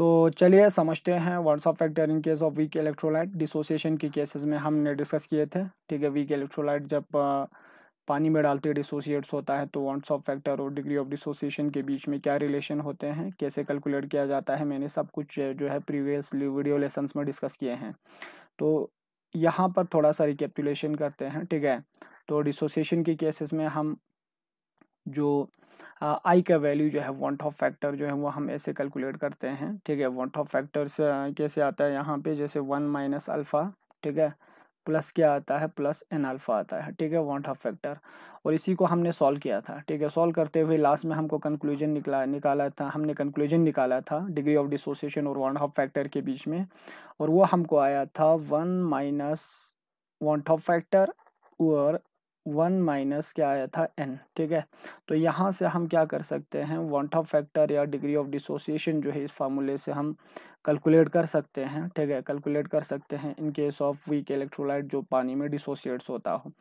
तो चलिए समझते हैं वर्ड्स Hoff factor in case of weak electrolyte dissociation के केसेस में हमने डिस्कस किए थे ठीक है वीक इलेक्ट्रोलाइट जब पानी में डालते डिसोसिएट्स होता है तो वर्ड्स ऑफ फैक्टर और डिग्री ऑफ डिसोसिएशन के बीच में क्या रिलेशन होते हैं कैसे कैलकुलेट किया जाता है मैंने सब कुछ जो है प्रीवियस वीडियो लेसन में डिस्कस किए हैं तो यहाँ पर थोड़ा सा रिकेपचुलेशन करते हैं ठीक है तो डिसोसिएशन के केसेस में हम जो आई का वैल्यू जो है वन टॉप फैक्टर जो है वो हम ऐसे कैलकुलेट करते हैं ठीक है वन टॉप फैक्टर्स कैसे आता है यहाँ पे जैसे वन माइनस अल्फ़ा ठीक है प्लस क्या आता है प्लस एन अल्फ़ा आता है ठीक है वन हाफ फैक्टर और इसी को हमने सॉल्व किया था ठीक है सॉल्व करते हुए लास्ट में हमको कंक्लूजन निकला निकाला था हमने कंक्लूजन निकाला था डिग्री ऑफ डिसोसिएशन और वन ऑफ फैक्टर के बीच में और वो हमको आया था one minus van't Hoff factor और वन माइनस क्या आया था एन ठीक है तो यहाँ से हम क्या कर सकते हैं वॉन्ट ऑफ फैक्टर या डिग्री ऑफ डिसोसिएशन जो है इस फार्मूले से हम कैलकुलेट कर सकते हैं ठीक है कैलकुलेट कर सकते हैं in case of weak electrolyte जो पानी में डिसोसिएट्स होता हो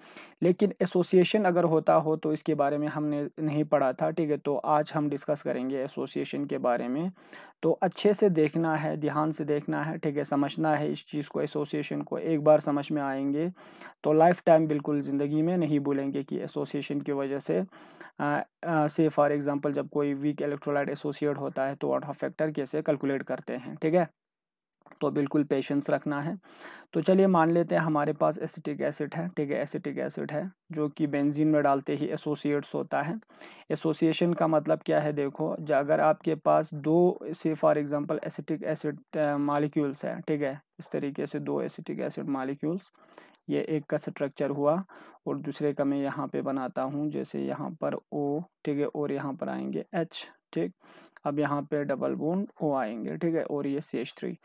लेकिन एसोसिएशन अगर होता हो तो इसके बारे में हमने नहीं पढ़ा था ठीक है तो आज हम डिस्कस करेंगे एसोसिएशन के बारे में तो अच्छे से देखना है ध्यान से देखना है ठीक है समझना है इस चीज़ को एसोसिएशन को एक बार समझ में आएंगे तो लाइफ टाइम बिल्कुल ज़िंदगी में नहीं भूलेंगे कि एसोसिएशन की वजह से आ, आ, से फॉर एग्जांपल जब कोई वीक इलेक्ट्रोलाइट एसोसिएट होता है तो ऑट ऑफ फैक्टर कैसे कैलकुलेट करते हैं ठीक है तो बिल्कुल पेशेंस रखना है तो चलिए मान लेते हैं हमारे पास एसिटिक एसिड है ठीक है एसिटिक एसिड है जो कि बेंजीन में डालते ही एसोसिएट्स होता है एसोसिएशन का मतलब क्या है देखो अगर आपके पास दो से for example acetic acid molecules हैं ठीक है इस तरीके से दो एसिटिक एसिड मालिक्यूल्स ये एक का स्ट्रक्चर हुआ और दूसरे का मैं यहाँ पर बनाता हूँ जैसे यहाँ पर ओ ठीक है और यहाँ पर आएंगे एच ठीक अब यहाँ पे डबल बोन ओ आएंगे ठीक है और ये सी एच थ्री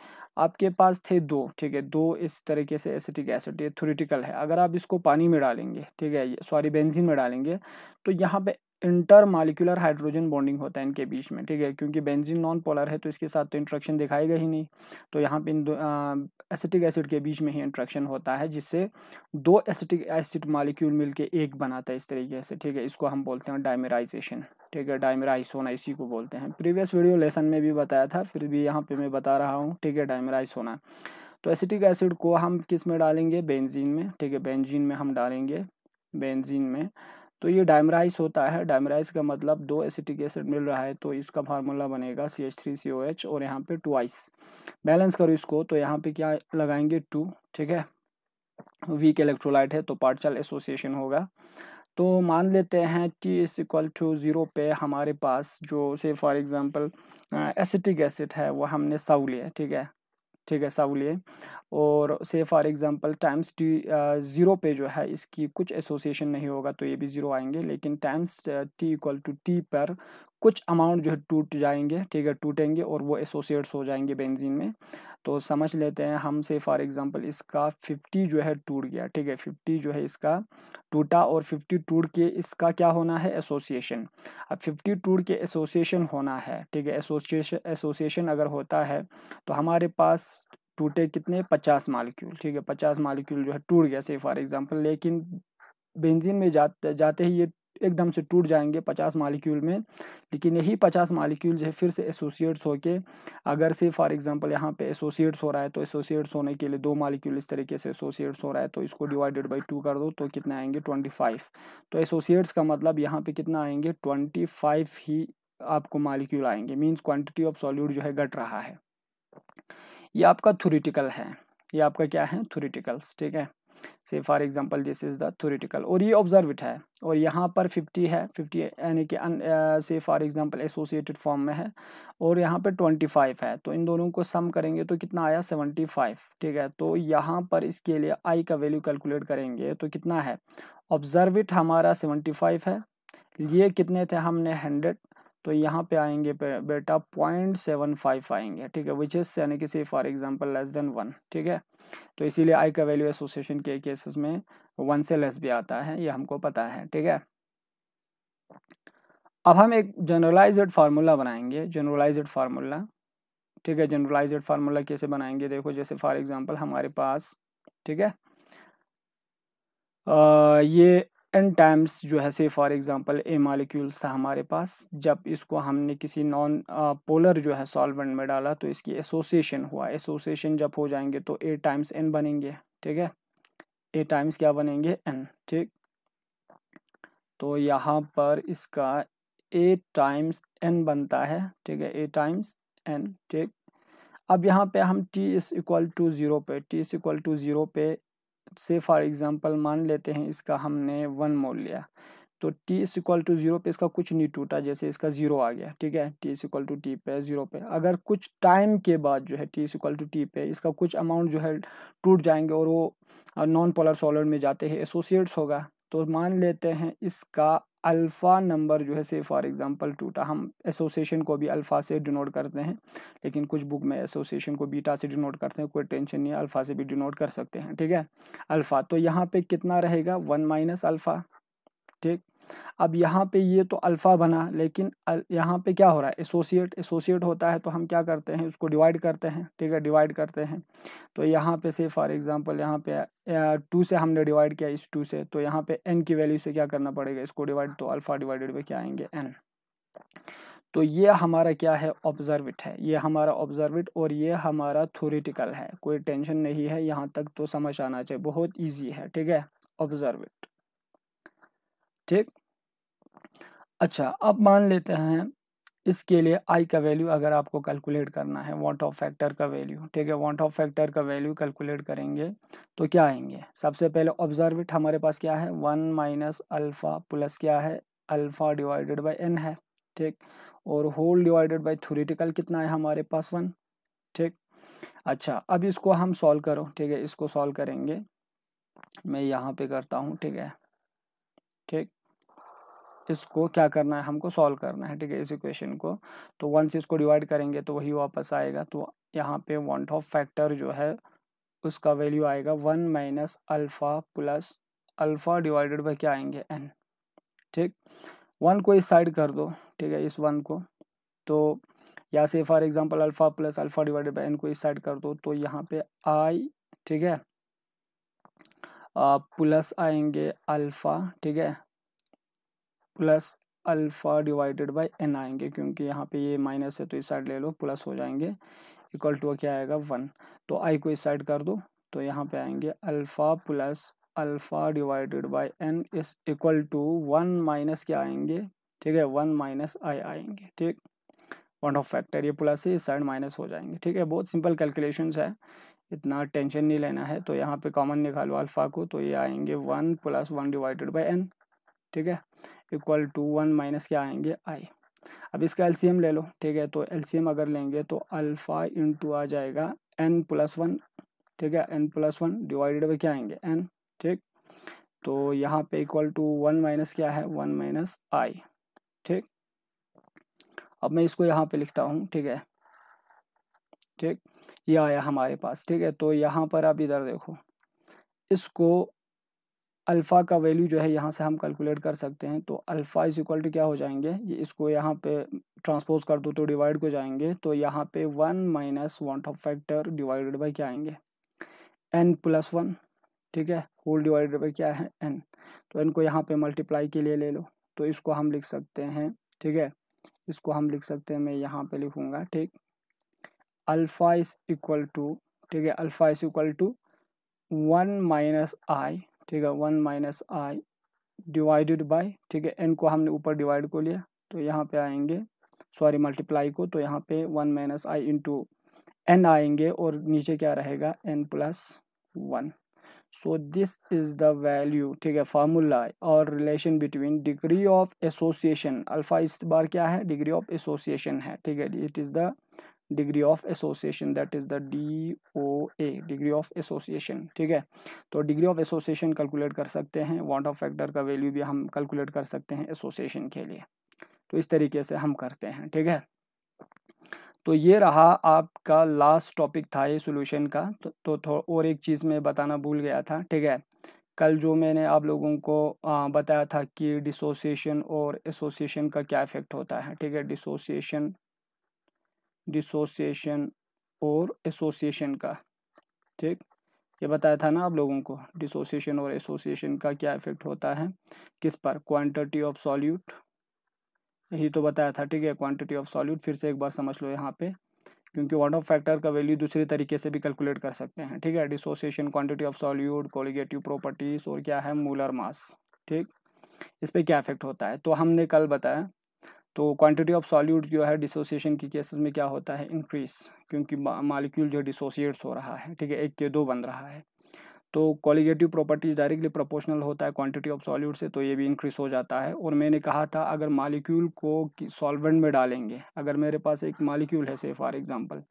आपके पास थे दो ठीक है दो इस तरीके से एसिटिक एसिड ये थोरिटिकल है अगर आप इसको पानी में डालेंगे ठीक है सॉरी बेंजीन में डालेंगे तो यहाँ पे इंटर मालिकुलर हाइड्रोजन बॉन्डिंग होता है इनके बीच में ठीक है क्योंकि बेंजीन नॉन पोलर है तो इसके साथ तो इंट्रैक्शन दिखाएगा ही नहीं तो यहाँ पे इन दो एसिटिक एसिड के बीच में ही इंट्रैक्शन होता है जिससे दो एसिटिक एसिड मालिक्यूल मिलके एक बनाता है इस तरीके से ठीक है इसको हम बोलते हैं डायमेराइजेशन ठीक है डायमेराइस होना इसी को बोलते हैं प्रीवियस वीडियो लेसन में भी बताया था फिर भी यहाँ पर मैं बता रहा हूँ ठीक है डायमेराइस होना तो एसिटिक एसिड को हम किस में डालेंगे बेंजीन में ठीक है बेंजीन में हम डालेंगे बेंजीन में तो ये डायमराइस होता है डायमराइस का मतलब दो एसिटिक एसिड मिल रहा है तो इसका फार्मूला बनेगा C H three C O H और यहाँ पे टू आइस बैलेंस करो इसको तो यहाँ पे क्या लगाएंगे टू ठीक है वीक इलेक्ट्रोलाइट है तो पार्शल एसोसिएशन होगा तो मान लेते हैं कि इस इक्वल टू ज़ीरो पे हमारे पास जो से फॉर एग्ज़ाम्पल एसिटिक एसिड है वो हमने सौ लिया ठीक है ठीक है लिए और से for example times T zero पे जो है इसकी कुछ एसोसिएशन नहीं होगा तो ये भी ज़ीरो आएंगे लेकिन times t equal to t पर कुछ अमाउंट जो है टूट जाएंगे ठीक है टूटेंगे और वो एसोसिएट्स हो जाएंगे बेंजीन में तो समझ लेते हैं हम से फॉर एग्जांपल इसका 50 जो है टूट गया ठीक है 50 जो है इसका टूटा और 50 टूट के इसका क्या होना है एसोसिएशन अब 50 टूट के एसोसिएशन होना है ठीक है एसोसिएशन एसोसिएशन अगर होता है तो हमारे पास टूटे कितने पचास मालिक्यूल ठीक है पचास मालिक्यूल जो है टूट गया से फॉर एग्जाम्पल लेकिन बेंजीन में जाते जाते ही ये एकदम से टूट जाएंगे पचास मालिक्यूल में लेकिन यही पचास मालिक्यूल जो है फिर से एसोसिएट्स होके अगर से फॉर एग्जांपल यहाँ पे एसोसिएट्स हो रहा है तो एसोसिएट्स होने के लिए दो मालिक्यूल इस तरीके से एसोसिएट्स हो रहा है तो इसको डिवाइडेड बाई टू कर दो तो कितने आएंगे ट्वेंटी फाइव तो एसोसिएट्स का मतलब यहाँ पे कितना आएंगे ट्वेंटी फाइव ही आपको मालिक्यूल आएंगे मीन्स क्वान्टिटी ऑफ सॉल्यूट जो है घट रहा है ये आपका थ्योरिटिकल है ये आपका क्या है थ्योरिटिकल्स ठीक है say for example this is the theoretical और ये ऑब्जर्विट है और यहाँ पर 50 है 50 यानी कि say for example associated form में है और यहाँ पर 25 है तो इन दोनों को सम करेंगे तो कितना आया 75 ठीक है तो यहाँ पर इसके लिए आई का वैल्यू कैलकुलेट करेंगे तो कितना है ऑब्जर्विट हमारा सेवेंटी है ये कितने थे हमने हंड्रेड तो यहाँ पे आएंगे बेटा पॉइंट सेवन फाइव आएंगे ठीक है विच इज यानी कि say for example less than one ठीक है तो इसीलिए आई का वैल्यू एसोसिएशन के केसेस में वन से लेस भी आता है ये हमको पता है ठीक है अब हम एक जनरलाइज्ड फार्मूला बनाएंगे जनरलाइज्ड फार्मूला ठीक है जनरलाइज्ड फार्मूला कैसे बनाएंगे देखो जैसे फॉर एग्ज़ाम्पल हमारे पास ठीक है आ, ये एन टाइम्स जो है say for example A molecules था हमारे पास जब इसको हमने किसी नॉन पोलर जो है सॉल्वेंट में डाला तो इसकी एसोसिएशन हुआ एसोसिएशन जब हो जाएंगे तो ए टाइम्स एन बनेंगे ठीक है ए टाइम्स क्या बनेंगे एन ठीक तो यहाँ पर इसका ए टाइम्स एन बनता है ठीक है ए टाइम्स एन ठीक अब यहाँ पे हम t is equal to zero पे t is equal to zero पे से फॉर एग्जांपल मान लेते हैं इसका हमने वन मोल लिया तो t is equal to zero पे इसका कुछ नहीं टूटा जैसे इसका जीरो आ गया ठीक है t is equal to t पे जीरो पे अगर कुछ टाइम के बाद जो है t is equal to t पे इसका कुछ अमाउंट जो है टूट जाएंगे और वो नॉन पोलर सॉलिड में जाते हैं एसोसिएट्स होगा तो मान लेते हैं इसका अल्फ़ा नंबर जो है से फॉर एग्जांपल टूटा हम एसोसिएशन को भी अल्फ़ा से डिनोट करते हैं लेकिन कुछ बुक में एसोसिएशन को बीटा से डिनोट करते हैं कोई टेंशन नहीं है अल्फ़ा से भी डिनोट कर सकते हैं ठीक है अल्फ़ा तो यहाँ पे कितना रहेगा वन माइनस अल्फ़ा ठीक अब यहाँ पे ये तो अल्फ़ा बना लेकिन यहाँ पे क्या हो रहा है एसोसिएट एसोसिएट होता है तो हम क्या करते हैं उसको डिवाइड करते हैं ठीक है डिवाइड करते हैं तो यहाँ पे से फॉर एग्जांपल यहाँ पे टू से हमने डिवाइड किया इस टू से तो यहाँ पे एन की वैल्यू से क्या करना पड़ेगा इसको डिवाइड तो अल्फ़ा डिवाइडेड में क्या आएंगे एन तो ये हमारा क्या है ऑब्जर्विट है ये हमारा ऑब्जर्विट और ये हमारा थोरिटिकल है कोई टेंशन नहीं है यहाँ तक तो समझ आना चाहिए बहुत ईजी है ठीक है ऑब्जर्विट ठीक अच्छा अब मान लेते हैं इसके लिए आई का वैल्यू अगर आपको कैलकुलेट करना है वॉन्ट ऑफ फैक्टर का वैल्यू ठीक है वॉन्ट ऑफ फैक्टर का वैल्यू कैलकुलेट करेंगे तो क्या आएंगे सबसे पहले ऑब्जर्व इट हमारे पास क्या है वन माइनस अल्फ़ा प्लस क्या है अल्फ़ा डिवाइडेड बाई एन है ठीक और होल डिवाइडेड बाई थ्योरेटिकल कितना है हमारे पास वन ठीक अच्छा अब इसको हम सॉल्व करो ठीक है इसको सॉल्व करेंगे मैं यहाँ पे करता हूँ ठीक है ठीक इसको क्या करना है हमको सॉल्व करना है ठीक है इस इक्वेशन को तो वन से इसको डिवाइड करेंगे तो वही वापस आएगा तो यहाँ पे वॉन्ट ऑफ फैक्टर जो है उसका वैल्यू आएगा one minus alpha plus alpha divided by क्या आएंगे एन ठीक वन को इस साइड कर दो ठीक है इस वन को तो या say for example alpha plus alpha divided by n को इस साइड कर दो तो यहाँ पे आई ठीक है प्लस आएंगे अल्फ़ा ठीक है plus alpha divided by n आएंगे क्योंकि यहाँ पे ये माइनस है तो इस साइड ले लो प्लस हो जाएंगे इक्वल टू क्या आएगा वन तो आई को इस साइड कर दो तो यहाँ पे आएंगे alpha plus alpha divided by n is equal to one minus क्या आएंगे ठीक है वन माइनस आई आएंगे ठीक वन ऑफ फैक्टर ये प्लस है इस साइड माइनस हो जाएंगे ठीक है बहुत सिंपल कैलकुलेशन है इतना टेंशन नहीं लेना है तो यहाँ पे कॉमन निकालो अल्फ़ा को तो ये आएंगे one plus one divided by n ठीक है इक्वल टू वन माइनस क्या आएंगे आई अब इसका एलसीएम ले लो ठीक है तो एलसीएम अगर लेंगे तो अल्फ़ा इंटू आ जाएगा एन प्लस वन ठीक है n plus one divided by क्या आएंगे एन ठीक तो यहाँ पे इक्वल टू वन माइनस क्या है वन माइनस आई ठीक अब मैं इसको यहाँ पे लिखता हूँ ठीक है ठीक ये आया हमारे पास ठीक है तो यहाँ पर आप इधर देखो इसको अल्फ़ा का वैल्यू जो है यहाँ से हम कैलकुलेट कर सकते हैं तो अल्फ़ा इज इक्वल टू क्या हो जाएंगे ये इसको यहाँ पे ट्रांसपोज कर दो तो डिवाइड को जाएंगे तो यहाँ पे one minus van't Hoff factor divided by क्या आएंगे एन प्लस वन ठीक है होल डिवाइडेड बाई क्या है एन तो एन को यहाँ पे मल्टीप्लाई के लिए ले लो तो इसको हम लिख सकते हैं ठीक है इसको हम लिख सकते हैं मैं यहाँ पर लिखूँगा ठीक अल्फ़ा इज इक्वल टू ठीक है alpha is equal to one minus i ठीक है one minus i divided by ठीक है एन को हमने ऊपर डिवाइड को लिया तो यहाँ पे आएंगे सॉरी मल्टीप्लाई को तो यहाँ पे one minus i into n आएंगे और नीचे क्या रहेगा n plus one so this is the value ठीक है फार्मूला और relation between degree of association alpha इस बार क्या है डिग्री ऑफ एसोसिएशन है ठीक है it is the degree of association that is the D O A degree of association ठीक है तो डिग्री ऑफ एसोसिएशन कैलकुलेट कर सकते हैं वॉन्ट ऑफ फैक्टर का वैल्यू भी हम कैलकुलेट कर सकते हैं एसोसिएशन के लिए तो इस तरीके से हम करते हैं ठीक है तो ये रहा आपका लास्ट टॉपिक था ये सोल्यूशन का तो, तो और एक चीज़ मैं बताना भूल गया था ठीक है कल जो मैंने आप लोगों को बताया था कि डिसोसिएशन और एसोसिएशन का क्या इफेक्ट होता है ठीक है डिसोसिएशन डिसोसिएशन और एसोसिएशन का ठीक ये बताया था ना आप लोगों को डिसोसिएशन और एसोसिएशन का क्या इफेक्ट होता है किस पर क्वांटिटी ऑफ सॉल्यूट यही तो बताया था ठीक है क्वांटिटी ऑफ सॉल्यूट फिर से एक बार समझ लो यहाँ पे क्योंकि वन ऑफ फैक्टर का वैल्यू दूसरे तरीके से भी कैलकुलेट कर सकते हैं ठीक है dissociation quantity of solute colligative properties और क्या है मूलर मास ठीक इस पर क्या इफेक्ट होता है तो हमने कल बताया तो क्वांटिटी ऑफ सॉल्यूट जो है डिसोसिएशन के केसेस में क्या होता है इंक्रीज क्योंकि मालिक्यूल जो डिसोसिएट्स हो रहा है ठीक है एक के दो बन रहा है तो क्वालिटेटिव प्रॉपर्टीज डायरेक्टली प्रोपोर्शनल होता है क्वांटिटी ऑफ सॉल्यूट से तो ये भी इंक्रीज हो जाता है और मैंने कहा था अगर मालिक्यूल को सॉल्वेंट में डालेंगे अगर मेरे पास एक मालिक्यूल है से फॉर एग्जांपल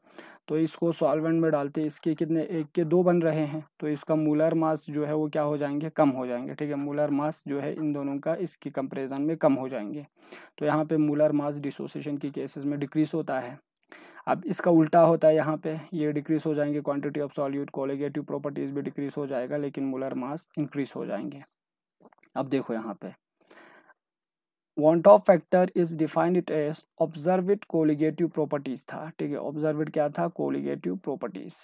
तो इसको सॉल्वेंट में डालते इसके कितने एक के दो बन रहे हैं तो इसका मूलर मास जो है वो क्या हो जाएंगे कम हो जाएंगे ठीक है मूलर मास जो है इन दोनों का इसके कंपेरिजन में कम हो जाएंगे तो यहाँ पर मूलर मास डिसोसिएशन की केसेस में डिक्रीज होता है अब इसका उल्टा होता है यहाँ पे ये डिक्रीज़ हो जाएंगे quantity of solute colligative properties भी डिक्रीज़ हो जाएगा लेकिन मोलर मास इंक्रीज़ हो जाएंगे अब देखो यहाँ पे van't Hoff factor is defined it as observed colligative properties था ठीक है ऑब्जर्विड क्या था कोलिगेटिव प्रॉपर्टीज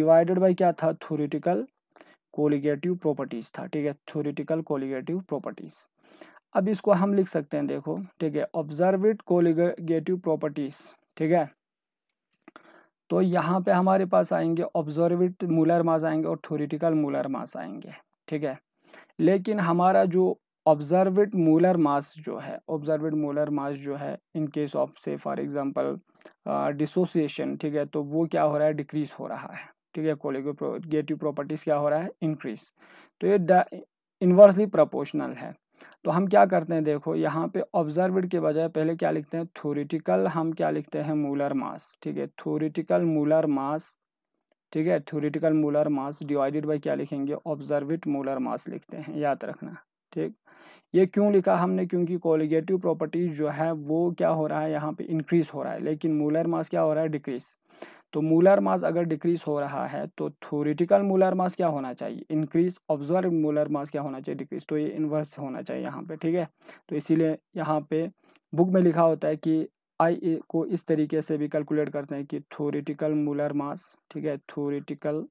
डिवाइडेड बाई क्या था थोरिटिकल कोलिगेटिव प्रॉपर्टीज था ठीक है थोरिटिकल कोलिगेटिव प्रॉपर्टीज अब इसको हम लिख सकते हैं देखो ठीक है ऑब्जर्विड कोलिगेटिव प्रॉपर्टीज ठीक है तो यहाँ पे हमारे पास आएंगे ऑब्जर्विड मूलर मास आएंगे और थोरिटिकल मूलर मास आएंगे ठीक है लेकिन हमारा जो ऑब्जर्विट मूलर मास जो है ऑब्जर्विड मूलर मास जो है in case of say for example dissociation ठीक है तो वो क्या हो रहा है डिक्रीज हो रहा है ठीक है कोलिगेटिव प्रॉपर्टीज क्या हो रहा है इंक्रीज तो ये इन्वर्सली प्रपोर्शनल है तो हम क्या करते हैं देखो यहाँ पे ऑब्जर्वड के बजाय पहले क्या लिखते हैं थोरिटिकल हम क्या लिखते हैं मूलर मास ठीक है थोरिटिकल मूलर मास ठीक है theoretical molar mass divided by क्या लिखेंगे ऑब्जर्विड मूलर मास लिखते हैं याद रखना ठीक ये क्यों लिखा हमने क्योंकि कोलिगेटिव प्रॉपर्टीज जो है वो क्या हो रहा है यहाँ पे इंक्रीज हो रहा है लेकिन मूलर मास क्या हो रहा है डिक्रीज तो मूलर मास अगर डिक्रीज हो रहा है तो थोरिटिकल मूलर मास क्या होना चाहिए इंक्रीज ऑब्जर्व मूलर मास क्या होना चाहिए डिक्रीज तो ये इन्वर्स होना चाहिए यहाँ पे ठीक है तो इसीलिए यहाँ पे बुक में लिखा होता है कि आई को इस तरीके से भी कैलकुलेट करते हैं कि थोरिटिकल मूलर मास ठीक है थोरिटिकल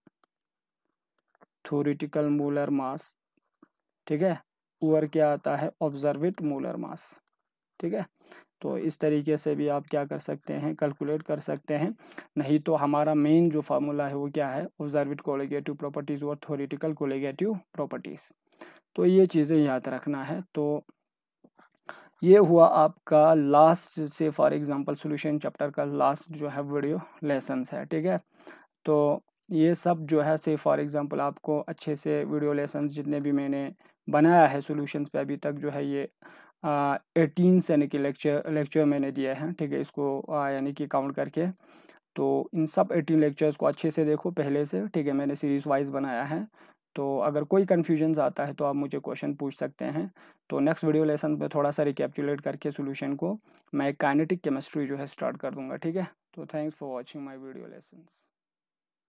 थोरिटिकल मूलर मास ठीक है और क्या आता है ऑब्जर्विट मूलर मास ठीक है तो इस तरीके से भी आप क्या कर सकते हैं कैलकुलेट कर सकते हैं नहीं तो हमारा मेन जो फार्मूला है वो क्या है ऑब्जर्विड कोलेगेटिव प्रॉपर्टीज़ और थोरिटिकल कोलेगेटिव प्रॉपर्टीज़ तो ये चीज़ें याद रखना है तो ये हुआ आपका last say for example solution chapter का लास्ट जो है वीडियो लेसन है ठीक है तो ये सब जो है से फॉर एग्जांपल आपको अच्छे से वीडियो लेसन जितने भी मैंने बनाया है सॉल्यूशंस पे अभी तक जो है ये एटीनस यानी कि लेक्चर लेक्चर मैंने दिया है ठीक है इसको यानी कि काउंट करके तो इन सब एटीन लेक्चर्स को अच्छे से देखो पहले से ठीक है मैंने सीरीज़ वाइज बनाया है तो अगर कोई कन्फ्यूजन आता है तो आप मुझे क्वेश्चन पूछ सकते हैं तो नेक्स्ट वीडियो लेसन पर थोड़ा सा रिकेपचुलेट करके सोल्यूशन को मैं काइनेटिक केमिस्ट्री जो है स्टार्ट कर दूँगा ठीक है तो thanks for watching my video lessons